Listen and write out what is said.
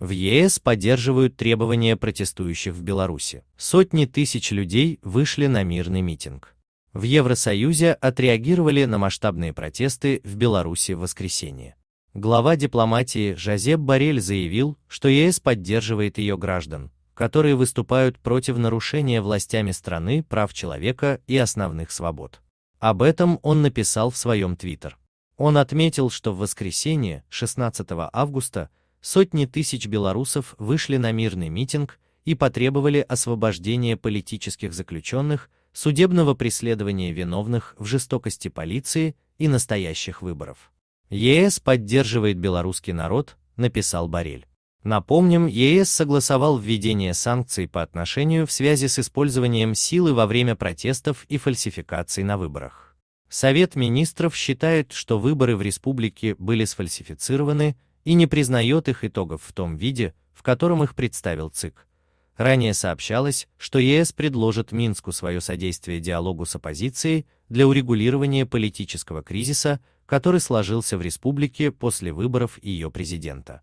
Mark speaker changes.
Speaker 1: В ЕС поддерживают требования протестующих в Беларуси. Сотни тысяч людей вышли на мирный митинг. В Евросоюзе отреагировали на масштабные протесты в Беларуси в воскресенье. Глава дипломатии Жозеп Барель заявил, что ЕС поддерживает ее граждан, которые выступают против нарушения властями страны прав человека и основных свобод. Об этом он написал в своем твиттер. Он отметил, что в воскресенье, 16 августа, сотни тысяч белорусов вышли на мирный митинг и потребовали освобождения политических заключенных, судебного преследования виновных в жестокости полиции и настоящих выборов. ЕС поддерживает белорусский народ, написал Барель. Напомним, ЕС согласовал введение санкций по отношению в связи с использованием силы во время протестов и фальсификаций на выборах. Совет министров считает, что выборы в республике были сфальсифицированы и не признает их итогов в том виде, в котором их представил ЦИК. Ранее сообщалось, что ЕС предложит Минску свое содействие диалогу с оппозицией для урегулирования политического кризиса, который сложился в республике после выборов ее президента.